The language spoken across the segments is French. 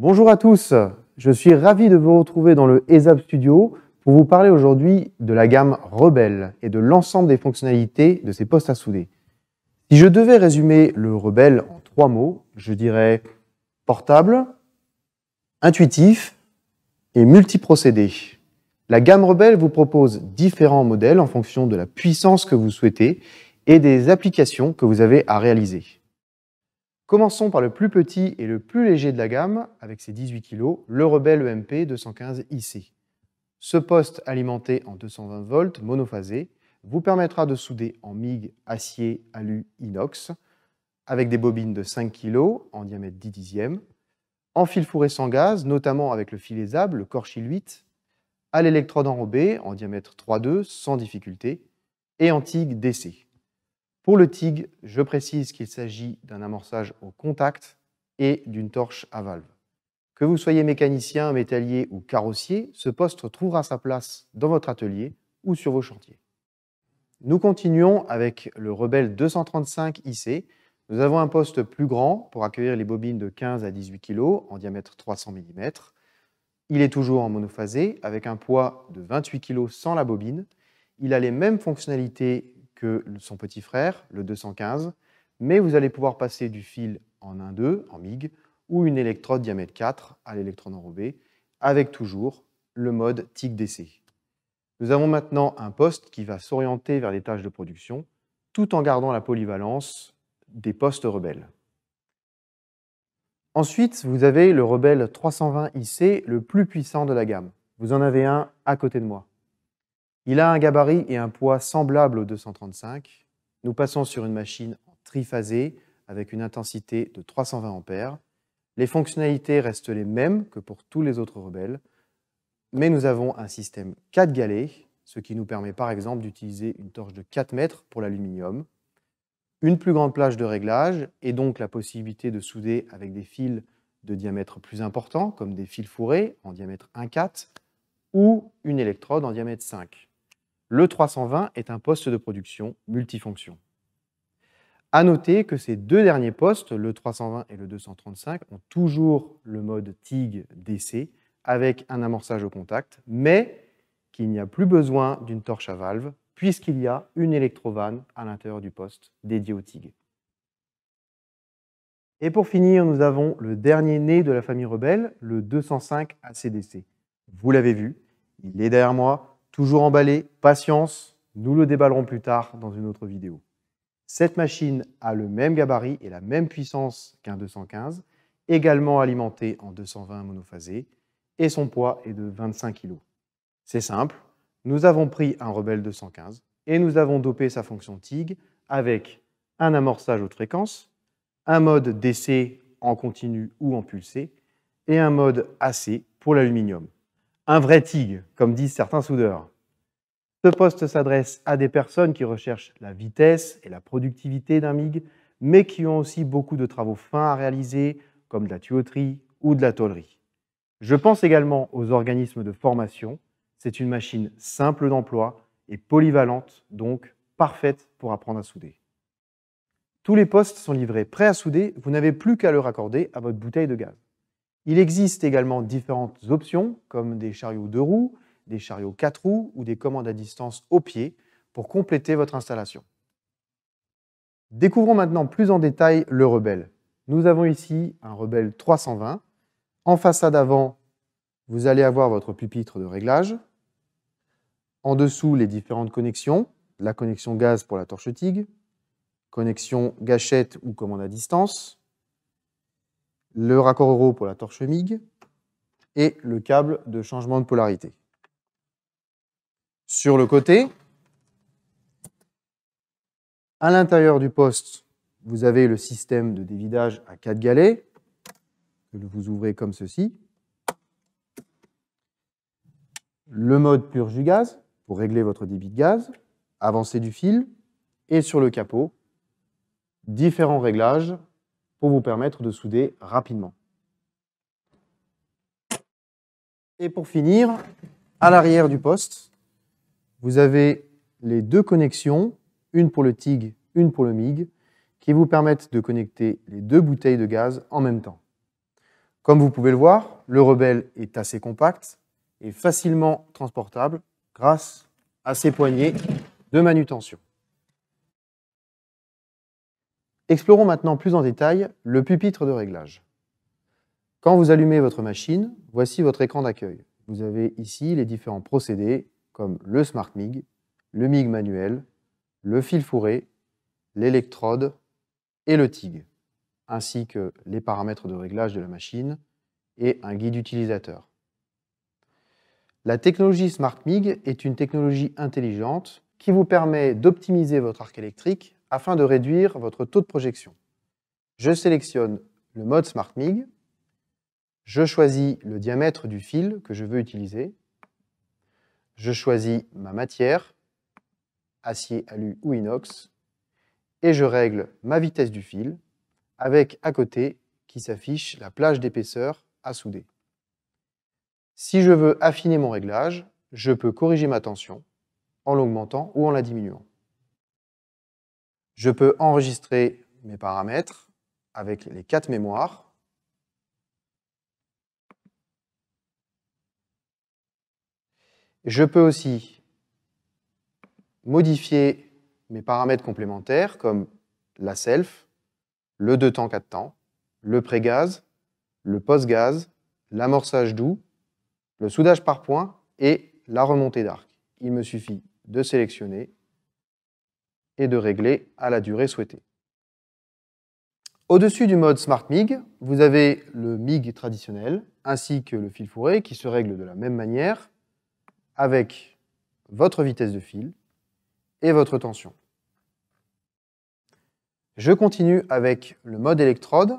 Bonjour à tous, je suis ravi de vous retrouver dans le ESAP Studio pour vous parler aujourd'hui de la gamme Rebelle et de l'ensemble des fonctionnalités de ces postes à souder. Si je devais résumer le Rebelle en trois mots, je dirais portable, intuitif et multiprocédé. La gamme Rebelle vous propose différents modèles en fonction de la puissance que vous souhaitez et des applications que vous avez à réaliser. Commençons par le plus petit et le plus léger de la gamme, avec ses 18 kg, le Rebel EMP 215IC. Ce poste alimenté en 220 volts monophasé vous permettra de souder en MIG, acier, alu, inox, avec des bobines de 5 kg en diamètre 10 dixièmes, en fil fourré sans gaz, notamment avec le fil ZAB, le Corchil 8, à l'électrode enrobée en diamètre 3,2 sans difficulté, et en TIG DC. Pour le TIG, je précise qu'il s'agit d'un amorçage au contact et d'une torche à valve. Que vous soyez mécanicien, métallier ou carrossier, ce poste trouvera sa place dans votre atelier ou sur vos chantiers. Nous continuons avec le Rebel 235 IC. Nous avons un poste plus grand pour accueillir les bobines de 15 à 18 kg en diamètre 300 mm. Il est toujours en monophasé avec un poids de 28 kg sans la bobine. Il a les mêmes fonctionnalités que son petit frère, le 215, mais vous allez pouvoir passer du fil en 1-2, en MIG, ou une électrode diamètre 4 à l'électrode enrobé, avec toujours le mode TIC-DC. Nous avons maintenant un poste qui va s'orienter vers les tâches de production, tout en gardant la polyvalence des postes rebelles. Ensuite, vous avez le rebelle 320 IC, le plus puissant de la gamme. Vous en avez un à côté de moi. Il a un gabarit et un poids semblables au 235. Nous passons sur une machine en triphasée avec une intensité de 320 ampères. Les fonctionnalités restent les mêmes que pour tous les autres rebelles, mais nous avons un système 4 galets, ce qui nous permet par exemple d'utiliser une torche de 4 mètres pour l'aluminium, une plus grande plage de réglage et donc la possibilité de souder avec des fils de diamètre plus important, comme des fils fourrés en diamètre 1,4 ou une électrode en diamètre 5. Le 320 est un poste de production multifonction. À noter que ces deux derniers postes, le 320 et le 235, ont toujours le mode TIG DC avec un amorçage au contact, mais qu'il n'y a plus besoin d'une torche à valve puisqu'il y a une électrovanne à l'intérieur du poste dédié au TIG. Et pour finir, nous avons le dernier né de la famille rebelle, le 205 ACDC. Vous l'avez vu, il est derrière moi, toujours emballé, patience, nous le déballerons plus tard dans une autre vidéo. Cette machine a le même gabarit et la même puissance qu'un 215, également alimenté en 220 monophasé, et son poids est de 25 kg. C'est simple, nous avons pris un Rebel 215 et nous avons dopé sa fonction TIG avec un amorçage haute fréquence, un mode DC en continu ou en pulsé, et un mode AC pour l'aluminium un vrai TIG, comme disent certains soudeurs. Ce poste s'adresse à des personnes qui recherchent la vitesse et la productivité d'un MIG, mais qui ont aussi beaucoup de travaux fins à réaliser, comme de la tuyauterie ou de la tôlerie. Je pense également aux organismes de formation. C'est une machine simple d'emploi et polyvalente, donc parfaite pour apprendre à souder. Tous les postes sont livrés prêts à souder, vous n'avez plus qu'à le raccorder à votre bouteille de gaz. Il existe également différentes options, comme des chariots de roues, des chariots 4 roues ou des commandes à distance au pied pour compléter votre installation. Découvrons maintenant plus en détail le rebelle. Nous avons ici un rebelle 320. En façade avant, vous allez avoir votre pupitre de réglage. En dessous, les différentes connexions. La connexion gaz pour la torche TIG, connexion gâchette ou commande à distance, le raccord euro pour la torche MIG et le câble de changement de polarité. Sur le côté, à l'intérieur du poste, vous avez le système de dévidage à quatre galets, que vous ouvrez comme ceci. Le mode purge du gaz, pour régler votre débit de gaz, avancée du fil, et sur le capot, différents réglages pour vous permettre de souder rapidement. Et pour finir, à l'arrière du poste, vous avez les deux connexions, une pour le TIG, une pour le MIG, qui vous permettent de connecter les deux bouteilles de gaz en même temps. Comme vous pouvez le voir, le rebelle est assez compact et facilement transportable grâce à ses poignées de manutention. Explorons maintenant plus en détail le pupitre de réglage. Quand vous allumez votre machine, voici votre écran d'accueil. Vous avez ici les différents procédés comme le Smart MIG, le MIG manuel, le fil fourré, l'électrode et le TIG, ainsi que les paramètres de réglage de la machine et un guide utilisateur. La technologie Smart MIG est une technologie intelligente qui vous permet d'optimiser votre arc électrique afin de réduire votre taux de projection. Je sélectionne le mode Smart MIG, je choisis le diamètre du fil que je veux utiliser, je choisis ma matière, acier, alu ou inox, et je règle ma vitesse du fil avec à côté qui s'affiche la plage d'épaisseur à souder. Si je veux affiner mon réglage, je peux corriger ma tension en l'augmentant ou en la diminuant. Je peux enregistrer mes paramètres avec les quatre mémoires. Je peux aussi modifier mes paramètres complémentaires comme la self, le deux temps quatre temps, le pré-gaz, le post-gaz, l'amorçage doux, le soudage par point et la remontée d'arc. Il me suffit de sélectionner et de régler à la durée souhaitée. Au-dessus du mode Smart MIG, vous avez le MIG traditionnel ainsi que le fil fourré qui se règle de la même manière avec votre vitesse de fil et votre tension. Je continue avec le mode électrode.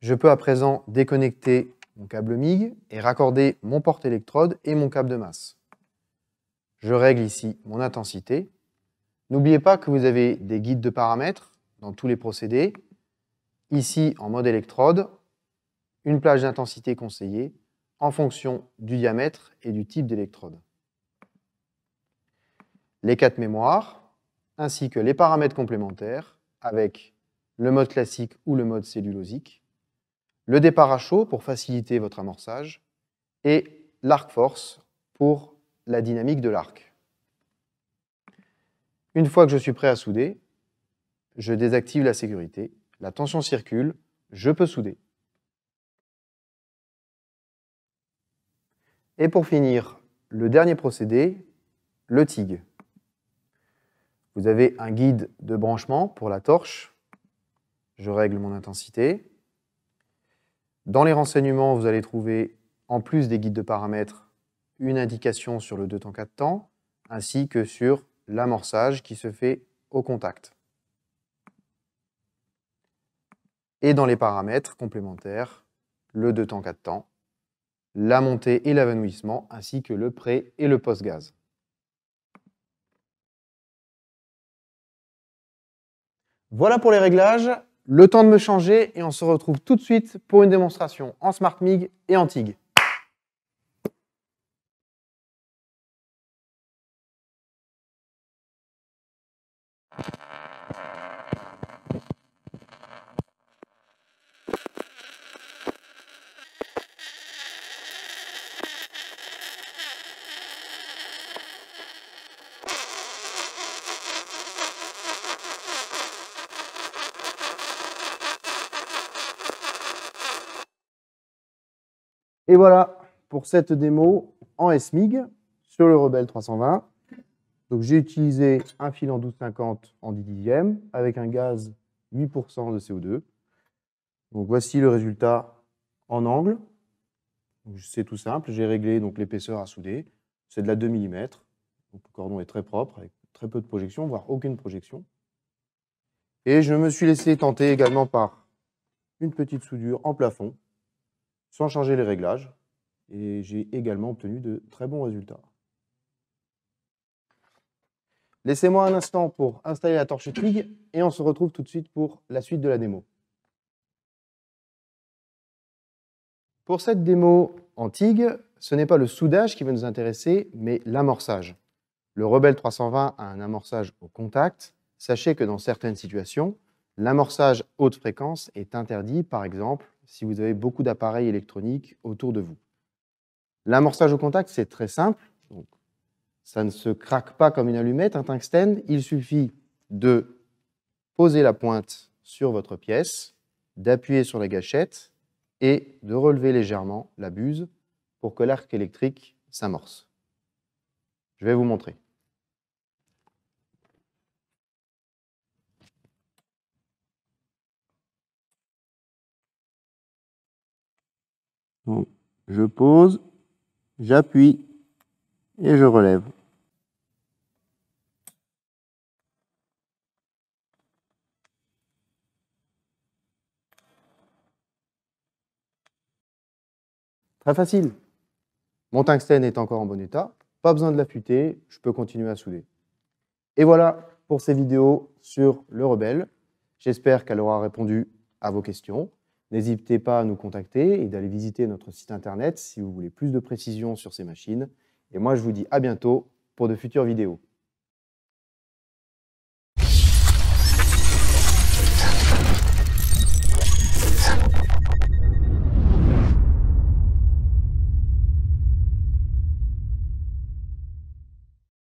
Je peux à présent déconnecter mon câble MIG et raccorder mon porte électrode et mon câble de masse. Je règle ici mon intensité N'oubliez pas que vous avez des guides de paramètres dans tous les procédés. Ici, en mode électrode, une plage d'intensité conseillée en fonction du diamètre et du type d'électrode. Les quatre mémoires, ainsi que les paramètres complémentaires avec le mode classique ou le mode cellulosique, le départ à chaud pour faciliter votre amorçage et l'arc force pour la dynamique de l'arc. Une fois que je suis prêt à souder, je désactive la sécurité, la tension circule, je peux souder. Et pour finir, le dernier procédé, le TIG. Vous avez un guide de branchement pour la torche. Je règle mon intensité. Dans les renseignements, vous allez trouver, en plus des guides de paramètres, une indication sur le 2 temps 4 temps, ainsi que sur l'amorçage qui se fait au contact. Et dans les paramètres complémentaires, le 2 temps 4 temps, la montée et l'avanouissement, ainsi que le pré et le post-gaz. Voilà pour les réglages, le temps de me changer et on se retrouve tout de suite pour une démonstration en SmartMig et en TIG. Et voilà pour cette démo en SMIG sur le Rebel 320. Donc j'ai utilisé un fil en 1250 en 10 dixièmes avec un gaz 8% de CO2. Donc voici le résultat en angle. C'est tout simple, j'ai réglé l'épaisseur à souder. C'est de la 2 mm. le cordon est très propre, avec très peu de projection, voire aucune projection. Et je me suis laissé tenter également par une petite soudure en plafond, sans changer les réglages. Et j'ai également obtenu de très bons résultats. Laissez-moi un instant pour installer la torche TIG et on se retrouve tout de suite pour la suite de la démo. Pour cette démo en TIG, ce n'est pas le soudage qui va nous intéresser, mais l'amorçage. Le Rebel 320 a un amorçage au contact. Sachez que dans certaines situations, l'amorçage haute fréquence est interdit, par exemple si vous avez beaucoup d'appareils électroniques autour de vous. L'amorçage au contact, c'est très simple ça ne se craque pas comme une allumette, un tungstène. Il suffit de poser la pointe sur votre pièce, d'appuyer sur la gâchette et de relever légèrement la buse pour que l'arc électrique s'amorce. Je vais vous montrer. Donc, je pose, j'appuie et je relève. Très facile. Mon tungstène est encore en bon état. Pas besoin de l'affûter, je peux continuer à souder. Et voilà pour ces vidéos sur le Rebelle. J'espère qu'elle aura répondu à vos questions. N'hésitez pas à nous contacter et d'aller visiter notre site internet si vous voulez plus de précisions sur ces machines. Et moi, je vous dis à bientôt pour de futures vidéos.